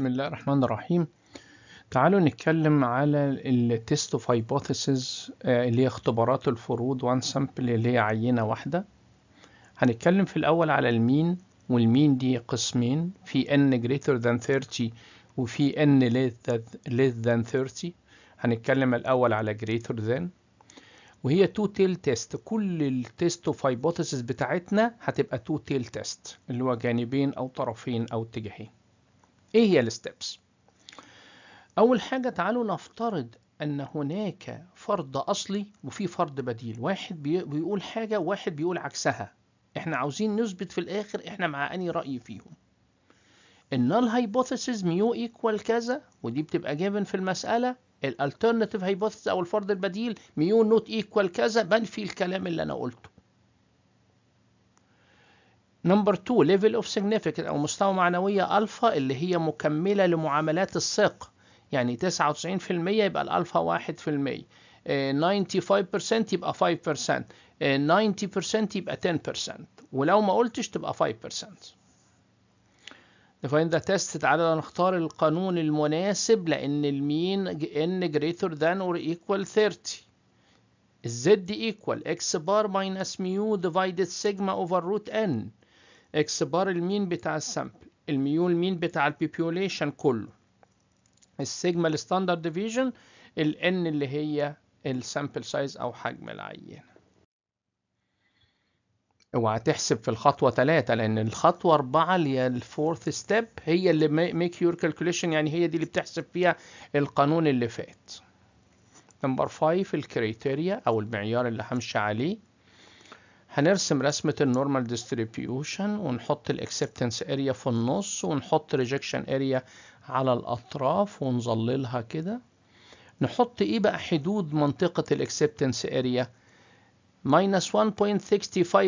بسم الله الرحمن الرحيم تعالوا نتكلم على التست اوف آه، هايبوثيسز اللي هي اختبارات الفروض وان سامبل اللي هي عينة واحدة هنتكلم في الأول على المين والمين دي قسمين في ان جريتر ذان 30 وفي ان ليس ذان 30 هنتكلم الأول على جريتر ذان وهي تو تيل تيست كل التيست اوف هايبوثيسز بتاعتنا هتبقى تو تيل تيست اللي هو جانبين او طرفين او اتجاهين ايه هي الستبس اول حاجه تعالوا نفترض ان هناك فرض اصلي وفي فرض بديل واحد بيقول حاجه وواحد بيقول عكسها احنا عاوزين نثبت في الاخر احنا مع اني راي فيهم النال هايبوثيسز ميو ايكوال كذا ودي بتبقى جيفن في المساله الالترناتيف هايبوثيسز او الفرض البديل ميو نوت ايكوال كذا بنفي الكلام اللي انا قلته نمبر 2 ليفل اوف significant او مستوى معنويه الفا اللي هي مكمله لمعاملات الثقه يعني 99% يبقى الالفا 1% 95% يبقى 5% 90% آه، يبقى 10% ولو ما قلتش تبقى 5% نفاين ذا تيست تعالى نختار القانون المناسب لان المين ان greater than or equal 30 الزد equal x بار minus mu divided sigma over root n اكس بار المين بتاع السامبل الميول مين بتاع البيبيوليشن كله السيجما الستاندرد ديفيجن الان اللي هي السامبل سايز او حجم العينه اوعى تحسب في الخطوة 3 لأن الخطوة 4 اللي هي الفورث ستيب هي اللي ميك يور كالكوليشن يعني هي دي اللي بتحسب فيها القانون اللي فات. نمبر 5 الكريتيريا أو المعيار اللي همشي عليه هنرسم رسمة النورمال ديستريبيوشن ونحط الاكسبتنس اريا في النص ونحط ريجكشن اريا على الاطراف ونظللها كده نحط ايه بقى حدود منطقة الاكسبتنس اريا minus 1.65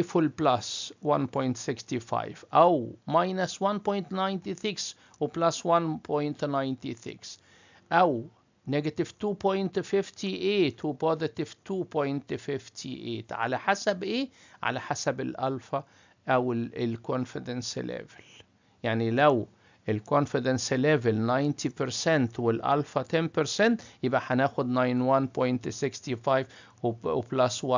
full plus 1.65 أو minus 1.96 و plus 1.96 أو نيجاتيف 2.58 positive 2.58 على حسب ايه على حسب الالفا او الكونفيدنس ليفل يعني لو الكونفيدنس ليفل 90% والالفا 10% يبقى هناخد 91.65 وبلس 1.65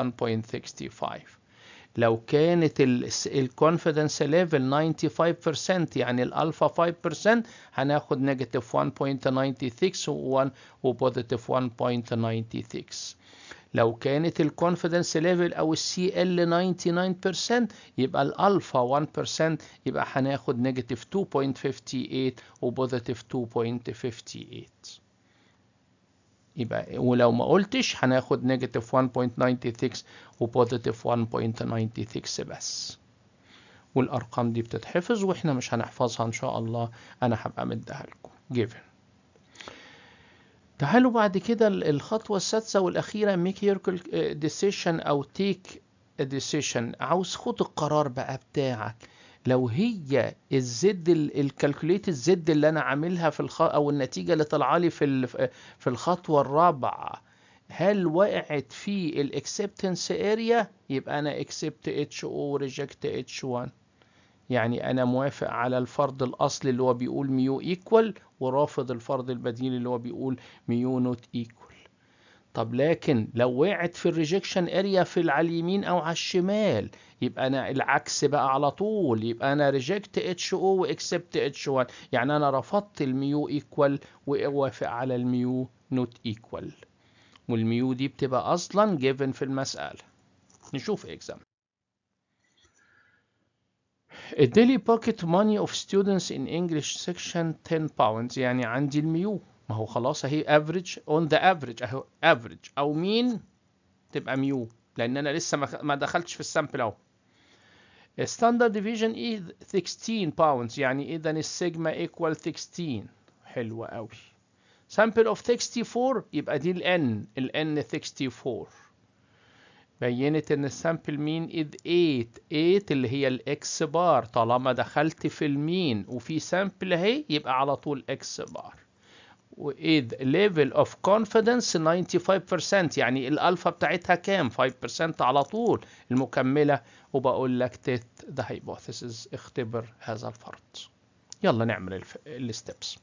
لو كانت الكونفيدنس ليفل 95% يعني الالفا 5% هناخد نيجاتيف 1.96 و1 وبوزيتيف 1.96 لو كانت الكونفيدنس ليفل او السي ال 99% يبقى الالفا 1% يبقى هناخد نيجاتيف 2.58 وبوزيتيف 2.58 يبقى ولو ما قلتش هناخد نيجاتيف 1.96 وبوزيتيف 1.96 بس والارقام دي بتتحفظ واحنا مش هنحفظها ان شاء الله انا هبقى مديها لكم given تعالوا بعد كده الخطوة السادسة والأخيرة make your decision أو take a decision عاوز خد القرار بقى بتاعك لو هي الزد الكالكوليت الزد اللي انا عاملها في الخ... او النتيجه اللي طالعه لي في ال... في الخطوه الرابعه هل وقعت في الاكسبتنس اريا يبقى انا اكسبت اتش او وريجكت اتش 1 يعني انا موافق على الفرض الاصلي اللي هو بيقول ميو ايكوال ورافض الفرض البديل اللي هو بيقول ميو نوت ايكوال طب لكن لو وقعت في الريجكشن اريا في على اليمين او على الشمال يبقى انا العكس بقى على طول يبقى انا ريجكت اتش او واكسبت اتش 1 يعني انا رفضت الميو ايكوال واوافق على الميو نوت ايكوال والميو دي بتبقى اصلا جيفن في المساله نشوف اكزام الديلي بوكيت ماني اوف ستودنتس ان انجلش سيكشن 10 باوندز يعني عندي الميو ما هو خلاص اهي افريج اون ذا افريج اهو افريج او مين تبقى ميو لان انا لسه ما دخلتش في السامبل اهو ستاندرد ديفيجن اي 16 باوندز يعني اذا السيجما ايكوال 16 حلوة قوي سامبل اوف 64 يبقى دي الان الان 64 بينت ان السامبل مين اذ 8 8 اللي هي الاكس بار طالما دخلت في المين وفي سامبل اهي يبقى على طول اكس بار with level of confidence 95% يعني الالفا بتاعتها كام 5% على طول المكمله وبقول لك تيت ذا هايبوثيسز اختبر هذا الفرض يلا نعمل الستبس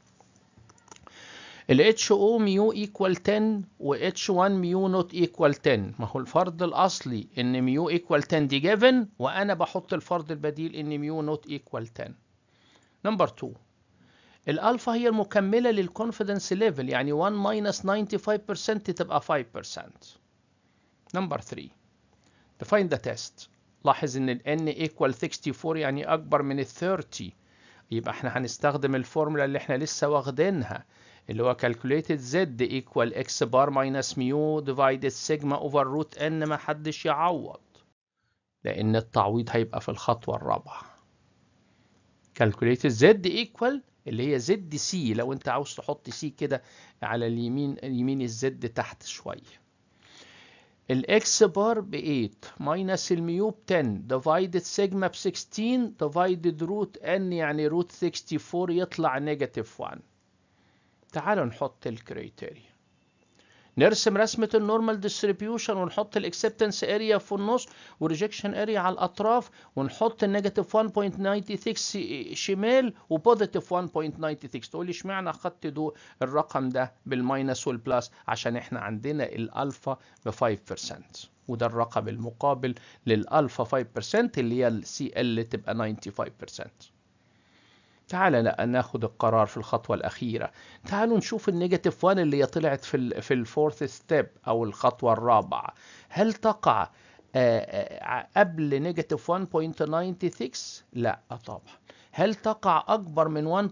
ال HO ميو ايكوال 10 و h 1 ميو نوت ايكوال 10 ما هو الفرض الاصلي ان ميو ايكوال 10 دي جيفن وانا بحط الفرض البديل ان ميو نوت ايكوال 10 نمبر 2 الالفا هي المكمله للكونفيدنس ليفل يعني 1 ماينس 95% تبقى 5% نمبر 3 ديفاين ذا تيست لاحظ ان ال n equal 64 يعني اكبر من ال 30 يبقى احنا هنستخدم الفورمولا اللي احنا لسه واخدينها اللي هو calculated z equal x bar minus mu divided sigma over root n ما حدش يعوض لأن التعويض هيبقى في الخطوة الرابعة calculated z equal اللي هي زد سي لو انت عاوز تحط سي كده على اليمين اليمين الزد تحت شويه الاكس بار ب 8 ماينس الميو ب 10 ديفايدد سيجما ب 16 ديفايدد روت ان يعني روت 64 يطلع نيجاتيف 1 تعالوا نحط الكريتيريا نرسم رسمة النورمال ديستريبيوشن ونحط الاكسبتنس اريا في النص والريجكشن اريا على الاطراف ونحط النيجاتيف 1.96 شمال وبوزيتيف 1.96 تقول لي اشمعنى اخدت دو الرقم ده بالماينس والبلس عشان احنا عندنا الالفا ب 5% وده الرقم المقابل للالفا 5% اللي هي السي ال تبقى 95% تعال لا ناخد القرار في الخطوة الأخيرة تعالوا نشوف النيجاتيف 1 اللي طلعت في في الفورث ستيب أو الخطوة الرابعة هل تقع آه، آه، قبل نيجاتيف 1.96 لا طبعا هل تقع أكبر من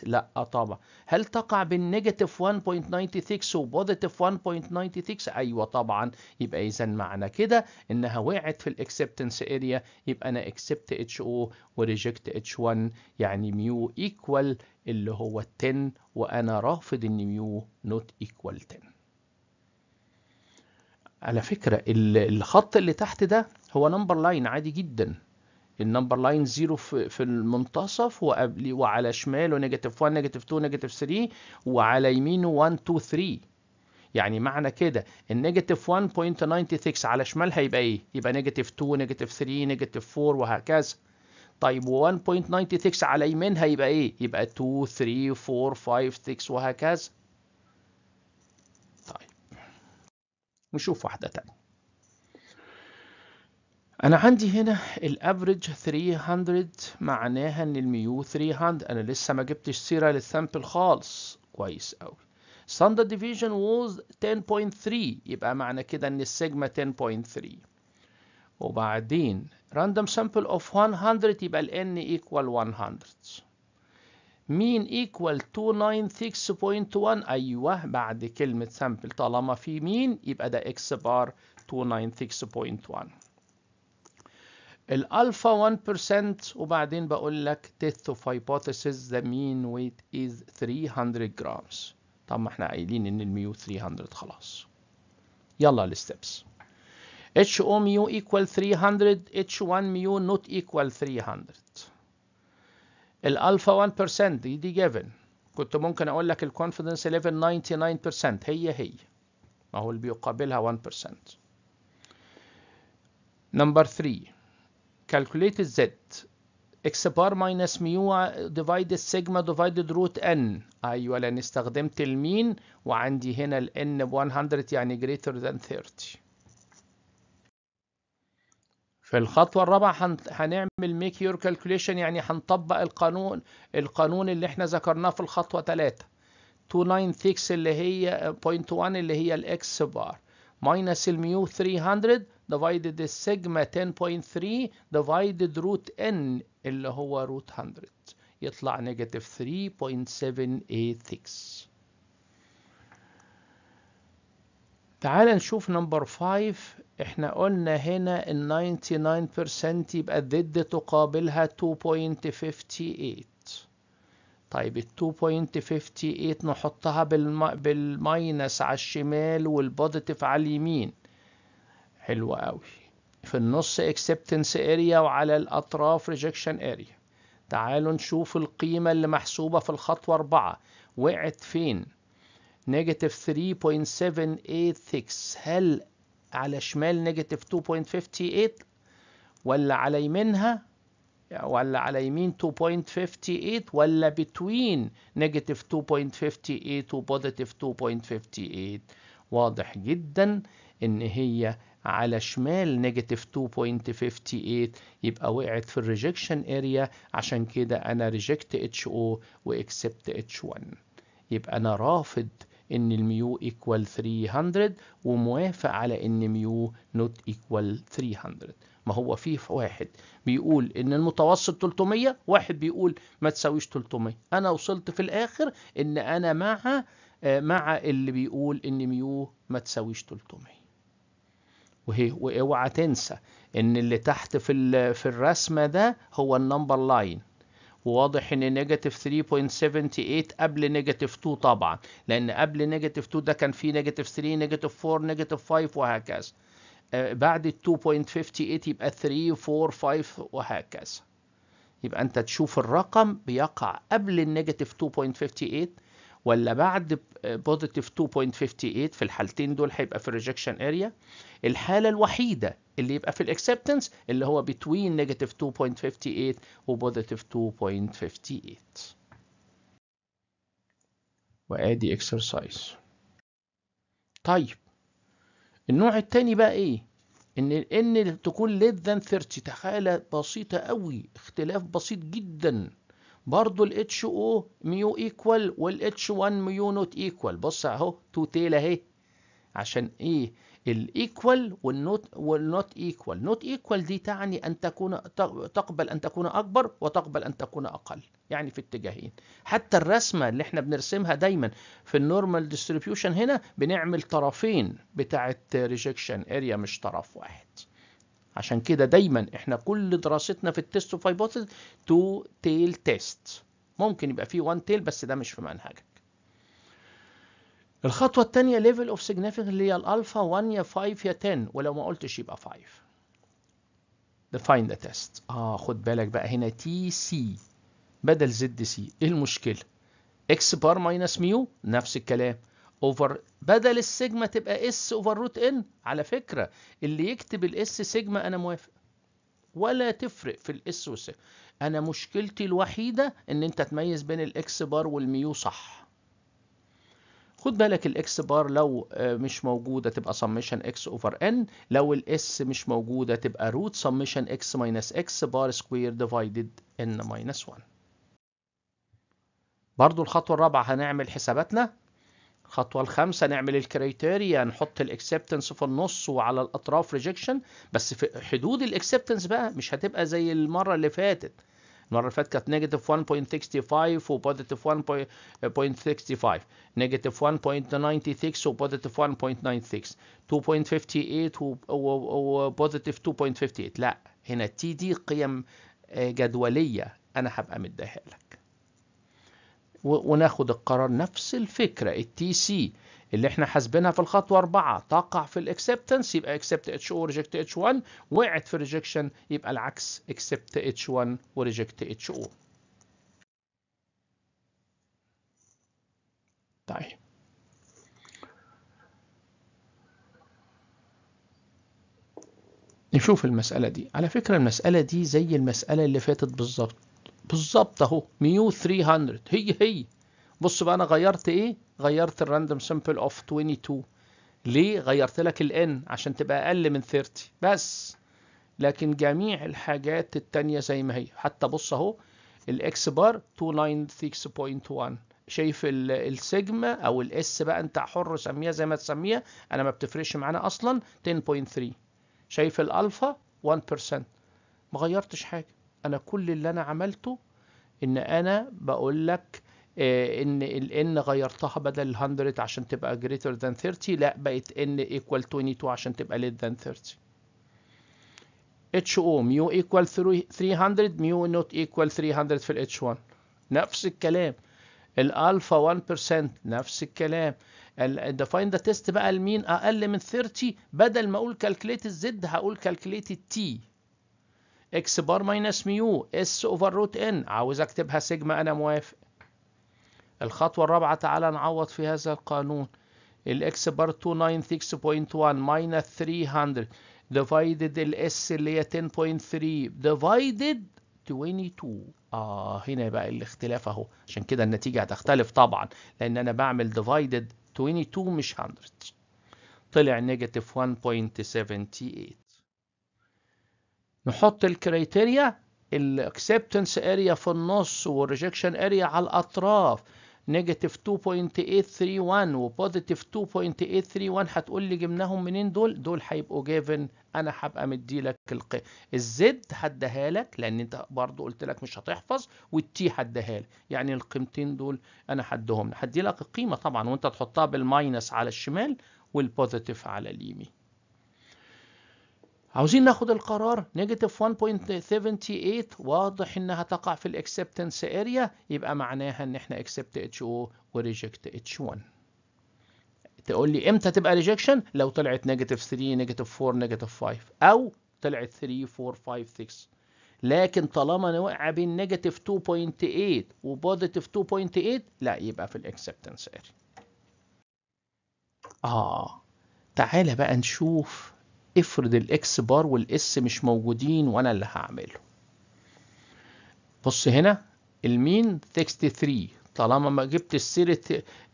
1.96؟ لا طبعا هل تقع بالنيجاتيف 1.96 وبوزيتيف 1.96؟ أيوة طبعا يبقى إذا معنى كده إنها وقعت في الأكسبتنس اريا يبقى أنا أكسبت اتش او وريجكت اتش 1 يعني ميو ايكوال اللي هو 10 وأنا رافض إن ميو نوت ايكوال 10 على فكرة الخط اللي تحت ده هو نمبر لاين عادي جدا النمبر لاين زيرو في, المنتصف وقبل وعلى شماله نيجاتيف 1 نيجاتيف 2 نيجاتيف 3 وعلى يمينه 1 2 3 يعني معنى كده النيجاتيف 1.96 على شمال هيبقى ايه؟ يبقى نيجاتيف 2 نيجاتيف 3 نيجاتيف 4 وهكذا طيب و 1.96 على يمين هيبقى ايه؟ يبقى 2 3 4 5 6 وهكذا طيب نشوف واحدة ثانيه. انا عندي هنا الافريج 300 معناها ان الميو 300 انا لسه ما جبتش سيره للسامبل خالص كويس قوي ستاندرد ديفيجن ووز 10.3 يبقى معنى كده ان السيجما 10.3 وبعدين راندوم سامبل اوف 100 يبقى ال n equal 100 مين ايكوال 296.1 ايوه بعد كلمه سامبل طالما في مين يبقى ده اكس بار 296.1 الالفا 1% وبعدين بقول لك death of hypothesis the mean weight is 300 جرامز طب ما احنا قايلين ان الميو 300 خلاص يلا الستبس HO mu equal 300 H1 mu not equal 300 الالفا 1% دي دي given كنت ممكن اقول لك الكونفيدنس ليفل 99% هي هي ما هو اللي بيقابلها 1% نمبر 3 calculate Z x بار minus ميو divided sigma divided root n ايوه لان استخدمت المين وعندي هنا ال n ب 100 يعني greater than 30 في الخطوة الرابعة هنعمل make your calculation يعني هنطبق القانون القانون اللي احنا ذكرناه في الخطوة 3 296 اللي هي 0.1 اللي هي الاكس بار ماينس الميو 300 divided sigma 10.3 divided root n اللي هو root 100 يطلع negative 3.786 تعال نشوف نمبر 5 احنا قلنا هنا ال 99% يبقى ضد تقابلها 2.58 طيب ال 2.58 نحطها بالماينس على الشمال والبوزيتيف على اليمين حلو قوي في النص اكسبتنس اريا وعلى الأطراف ريجكشن اريا تعالوا نشوف القيمة اللي محسوبة في الخطوة 4 وقعت فين نيجاتيف 3.786 هل على شمال نيجاتيف 2.58 ولا على يمينها ولا على يمين 2.58 ولا بتوين نيجاتيف 2.58 وبوزيتيف 2.58 واضح جدا ان هي على شمال نيجاتيف 2.58 يبقى وقعت في الريجكشن اريا عشان كده انا ريجكت اتش او واكسبت اتش 1 يبقى انا رافض ان الميو ايكوال 300 وموافق على ان ميو نوت ايكوال 300 ما هو في واحد بيقول ان المتوسط 300 واحد بيقول ما تساويش 300 انا وصلت في الاخر ان انا مع آه، مع اللي بيقول ان ميو ما تساويش 300 واوعى تنسى ان اللي تحت في في الرسمه ده هو النمبر لاين وواضح ان نيجاتيف 3.78 قبل نيجاتيف 2 طبعا لان قبل نيجاتيف 2 ده كان في نيجاتيف 3 نيجاتيف 4 نيجاتيف 5 وهكذا آه، بعد ال 2.58 يبقى 3 4 5 وهكذا يبقى انت تشوف الرقم بيقع قبل النيجاتيف 2.58 ولا بعد بوزيتيف 2.58 في الحالتين دول هيبقى في الريجكشن اريا الحاله الوحيده اللي يبقى في الاكسبتنس اللي هو بتوين نيجاتيف 2.58 وبوزيتيف 2.58 وادي اكسرسايز طيب النوع التاني بقى ايه ان ان تكون less than 30 حاله بسيطه قوي اختلاف بسيط جدا برضه H O ميو ايكوال h 1 ميو نوت ايكوال بص اهو تو تيل اهي عشان ايه إيكوال والنوت والنوت ايكوال نوت ايكوال دي تعني ان تكون تقبل ان تكون اكبر وتقبل ان تكون اقل يعني في اتجاهين حتى الرسمه اللي احنا بنرسمها دايما في النورمال ديستريبيوشن هنا بنعمل طرفين بتاعه ريجكشن اريا مش طرف واحد عشان كده دايما احنا كل دراستنا في التست اوف هايبوثيز تو تيل تيست ممكن يبقى فيه وان تيل بس ده مش في منهجك الخطوة الثانية ليفل اوف significance اللي هي الالفا 1 يا 5 يا 10 ولو ما قلتش يبقى 5 ديفاين ذا تيست اه خد بالك بقى هنا تي سي بدل زد سي ايه المشكلة؟ اكس بار ماينس ميو نفس الكلام اوفر بدل السيجما تبقى اس اوفر روت ان على فكره اللي يكتب الاس سيجما انا موافق ولا تفرق في الاس والسيجما انا مشكلتي الوحيده ان انت تميز بين الاكس بار والميو صح خد بالك الاكس بار لو آه، مش موجوده تبقى سميشن اكس اوفر ان لو الاس مش موجوده تبقى روت سميشن اكس ماينس اكس بار سكوير ديفايدد ان ماينس 1 برضو الخطوه الرابعه هنعمل حساباتنا الخطوة الخامسة نعمل الكريتيريا نحط الاكسبتنس في النص وعلى الأطراف ريجكشن بس في حدود الاكسبتنس بقى مش هتبقى زي المرة اللي فاتت المرة اللي فاتت كانت نيجاتيف 1.65 وبوزيتيف 1.65 نيجاتيف 1.96 وبوزيتيف 1.96 2.58 وبوزيتيف 2.58 لا هنا تي دي قيم آه، جدولية أنا هبقى مديها لك وناخد القرار نفس الفكرة التي سي اللي احنا حاسبينها في الخطوة 4 تقع في الاكسبتنس يبقى اكسبت اتش او ريجكت اتش 1 وقعت في ريجكشن يبقى العكس اكسبت اتش 1 وريجكت اتش او طيب نشوف المسألة دي على فكرة المسألة دي زي المسألة اللي فاتت بالظبط بالظبط اهو ميو 300 هي هي بص بقى انا غيرت ايه غيرت الراندوم سامبل اوف 22 ليه غيرت لك الان عشان تبقى اقل من 30 بس لكن جميع الحاجات التانية زي ما هي حتى بص اهو الاكس بار 296.1 شايف السيجما او الاس بقى انت حر سميها زي ما تسميها انا ما بتفرقش معانا اصلا 10.3 شايف الالفا 1% ما غيرتش حاجه انا كل اللي انا عملته ان انا بقول لك آه، ان n غيرتها بدل ال 100 عشان تبقى greater than 30 لا بقت ان equal 22 عشان تبقى less than 30 HO mu equal 300 mu not equal 300 في ال H1 نفس الكلام الالفا 1% نفس الكلام الديفاين ذا تيست بقى لمين اقل من 30 بدل ما اقول كالكليت الزد هقول كالكليت التي اكس بار ماينس ميو اس اوفر روت ان عاوز اكتبها سيجما انا موافق الخطوة الرابعة تعالى نعوض في هذا القانون الاكس بار 296.1 ماينس 300 ديفايدد الاس اللي هي 10.3 ديفايدد 22 اه هنا بقى الاختلاف اهو عشان كده النتيجة هتختلف طبعا لان انا بعمل ديفايدد 22 مش 100 طلع نيجاتيف 1.78 نحط الكريتيريا الاكسبتنس اريا في النص والريجكشن اريا على الاطراف نيجاتيف 2.831 وبوزيتيف 2.831 هتقول لي جبناهم منين دول دول هيبقوا جيفن انا هبقى لك الق الزد هديها لك لان انت برضو قلت لك مش هتحفظ والتي هديها لك يعني القيمتين دول انا هديهم هدي لك القيمه طبعا وانت تحطها بالماينس على الشمال والبوزيتيف على اليمين عاوزين ناخد القرار نيجاتيف 1.78 واضح انها تقع في الاكسبتنس اريا يبقى معناها ان احنا اكسبت اتش او وريجكت اتش 1 تقول لي امتى تبقى ريجكشن لو طلعت نيجاتيف 3 نيجاتيف 4 نيجاتيف 5 او طلعت 3 4 5 6 لكن طالما نوقع بين نيجاتيف 2.8 وبوزيتيف 2.8 لا يبقى في الاكسبتنس اريا اه تعالى بقى نشوف افرض الاكس بار والاس مش موجودين وانا اللي هعمله بص هنا المين 63 طالما ما جبت السيرة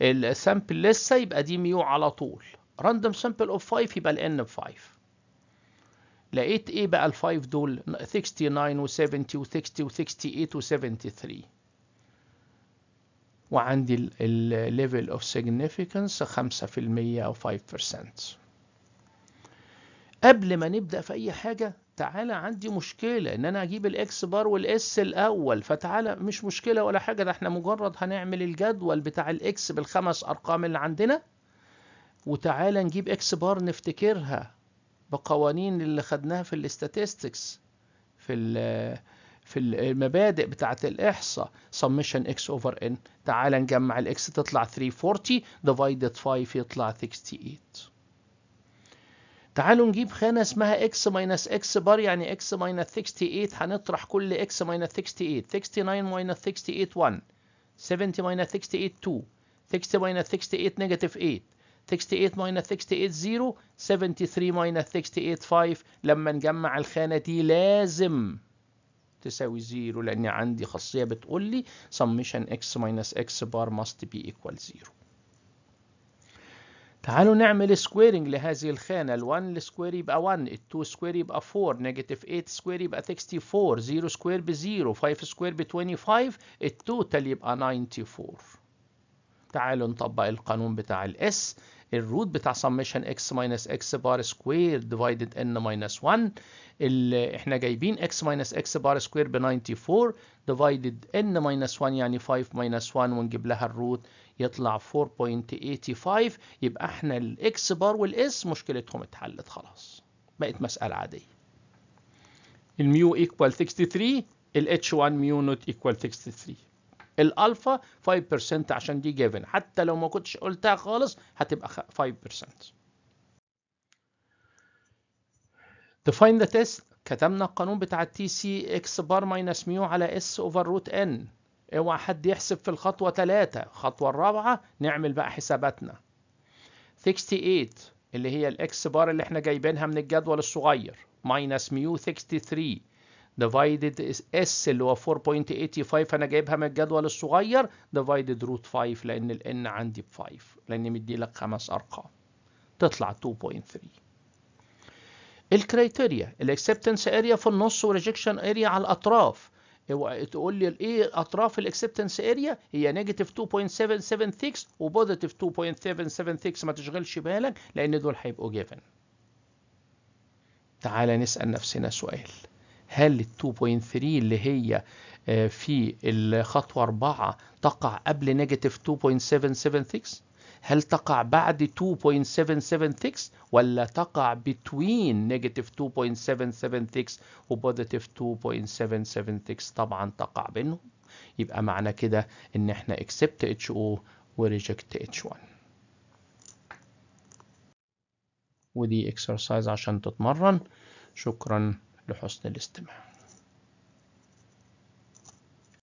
السامبل لسه يبقى دي ميو على طول راندوم سامبل اوف 5 يبقى الان ب 5 لقيت ايه بقى ال 5 دول 69 و 70 و 60 و 68 و 73 وعندي الليفل اوف سيجنيفيكانس 5% او 5% قبل ما نبدأ في أي حاجة تعالى عندي مشكلة ان انا اجيب الاكس بار والاس الاول فتعالى مش مشكلة ولا حاجة ده احنا مجرد هنعمل الجدول بتاع الاكس بالخمس ارقام اللي عندنا وتعالى نجيب اكس بار نفتكرها بقوانين اللي خدناها في الاستاتستكس في ال في المبادئ بتاعة الإحصاء summation x over n تعالى نجمع الإكس تطلع 340 divided 5 يطلع 68 تعالوا نجيب خانة اسمها x ماينس x بار يعني x ماينس 68 هنطرح كل x ماينس 68 69 ماينس 68 1 70 ماينس 68 2 60 ماينس 68 نيجاتيف 8 68 ماينس 68 0 73 ماينس 68 5 لما نجمع الخانة دي لازم تساوي 0 لأن عندي خاصية بتقول لي summation x minus x بار must be equal 0 تعالوا نعمل سكويرنج لهذه الخانة ال1 السكوير يبقى 1 سكوير يبقي 1 ال 2 سكوير يبقى 4 نيجاتيف 8 سكوير يبقى 64 0 سكوير ب 0 5 سكوير ب 25 التوتال يبقى 94 تعالوا نطبق القانون بتاع الاس الروت بتاع سمشن اكس ماينس اكس بار سكوير ديفايدد ان ماينس 1 احنا جايبين اكس ماينس اكس بار سكوير ب 94 ديفايدد ان ماينس 1 يعني 5 ماينس 1 ونجيب لها الروت يطلع 4.85 يبقى احنا الاكس بار والاس مشكلتهم اتحلت خلاص بقت مسألة عادية الميو ايكوال 63 الاتش 1 ميو نوت ايكوال 63 الالفا 5% عشان دي جيفن حتى لو ما كنتش قلتها خالص هتبقى 5% define the test كتبنا القانون بتاع التي سي اكس بار ماينس ميو على اس اوفر روت ان اوعى حد يحسب في الخطوة ثلاثة الخطوة الرابعة نعمل بقى حساباتنا 68 اللي هي الاكس بار اللي احنا جايبينها من الجدول الصغير ماينس ميو 63 ديفايدد اس اللي هو 4.85 انا جايبها من الجدول الصغير ديفايدد روت 5 لان ان عندي ب 5 لان مدي لك خمس ارقام تطلع 2.3 الكريتيريا الاكسبتنس اريا في النص وريجكشن اريا على الاطراف تقول لي ايه اطراف الاكسبتنس اريا هي نيجاتيف 2.776 وبوزيتيف 2.776 ما تشغلش بالك لان دول هيبقوا جيفن تعالى نسال نفسنا سؤال هل ال 2.3 اللي هي آه، في الخطوه 4 تقع قبل نيجاتيف ثيكس هل تقع بعد 2.776 ولا تقع between negative 2.776 و positive 2.776 طبعا تقع بينهم يبقى معنى كده ان احنا accept HO و reject H1 ودي exercise عشان تتمرن شكرا لحسن الاستماع